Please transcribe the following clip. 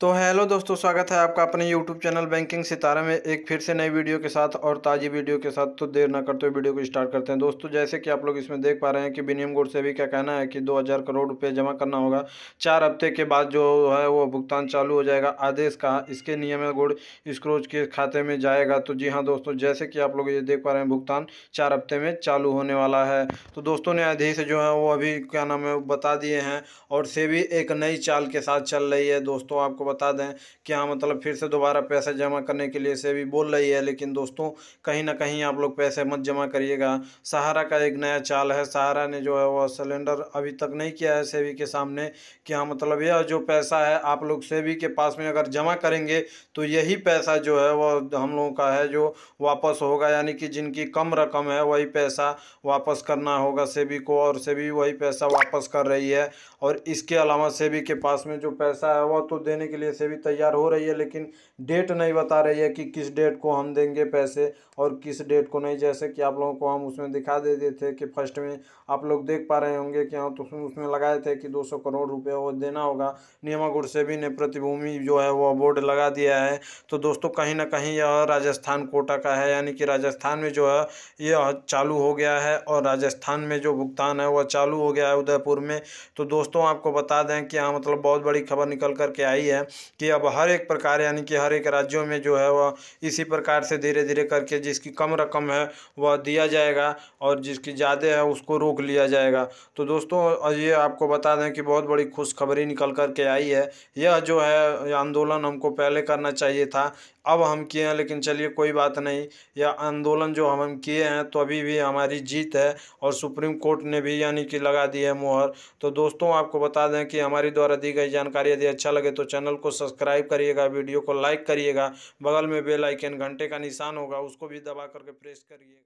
तो हेलो दोस्तों स्वागत है आपका अपने यूट्यूब चैनल बैंकिंग सितारा में एक फिर से नई वीडियो के साथ और ताज़ी वीडियो के साथ तो देर ना करते हुए वीडियो को स्टार्ट करते हैं दोस्तों जैसे कि आप लोग इसमें देख पा रहे हैं कि विनियम गुड़ से भी क्या कहना है कि 2000 करोड़ रुपए जमा करना होगा चार हफ्ते के बाद जो है वो भुगतान चालू हो जाएगा आदेश का इसके नियम गुड़ स्क्रोच के खाते में जाएगा तो जी हाँ दोस्तों जैसे कि आप लोग ये देख पा रहे हैं भुगतान चार हफ्ते में चालू होने वाला है तो दोस्तों न्यायाधीश जो है वो अभी क्या नाम है बता दिए हैं और से एक नई चाल के साथ चल रही है दोस्तों आपको बता दें कि हाँ मतलब फिर से दोबारा पैसे जमा करने के लिए से भी बोल रही है लेकिन दोस्तों कहीं ना कहीं आप लोग पैसे मत जमा करिएगा सहारा का एक नया चाल है सहारा ने जो है वह सिलेंडर अभी तक नहीं किया है सेवी के सामने कि हाँ मतलब यह जो पैसा है आप लोग सेवी के पास में अगर जमा करेंगे तो यही पैसा जो है वह हम लोगों का है जो वापस होगा यानी कि जिनकी कम रकम है वही पैसा वापस करना होगा सेबी को और सेबी वही पैसा वापस कर रही है और इसके अलावा सेबी के पास में जो पैसा है वह तो देने के के लिए से भी तैयार हो रही है लेकिन डेट नहीं बता रही है कि किस डेट को हम देंगे पैसे और किस डेट को नहीं जैसे कि आप लोगों को हम उसमें दिखा दे देते थे कि फर्स्ट में आप लोग देख पा रहे होंगे कि हाँ तो उसमें लगाए थे कि सौ करोड़ रुपये वो देना होगा से भी ने प्रतिभूमि जो है वो बोर्ड लगा दिया है तो दोस्तों कहीं ना कहीं यह राजस्थान कोटा का है यानी कि राजस्थान में जो है यह चालू हो गया है और राजस्थान में जो भुगतान है वह चालू हो गया है उदयपुर में तो दोस्तों आपको बता दें कि हाँ मतलब बहुत बड़ी खबर निकल करके आई है कि अब हर एक प्रकार यानी कि हर एक राज्यों में जो है वह इसी प्रकार से धीरे धीरे करके जिसकी कम रकम है वह दिया जाएगा और जिसकी ज़्यादा है उसको रोक लिया जाएगा तो दोस्तों ये आपको बता दें कि बहुत बड़ी खुशखबरी निकल कर के आई है यह जो है आंदोलन हमको पहले करना चाहिए था अब हम किए हैं लेकिन चलिए कोई बात नहीं यह आंदोलन जो हम किए हैं तो अभी भी हमारी जीत है और सुप्रीम कोर्ट ने भी यानी कि लगा दी है मोहर तो दोस्तों आपको बता दें कि हमारे द्वारा दी गई जानकारी यदि अच्छा लगे तो चैनल चैनल को सब्सक्राइब करिएगा वीडियो को लाइक करिएगा बगल में बेल आइकन घंटे का निशान होगा उसको भी दबा करके प्रेस करिएगा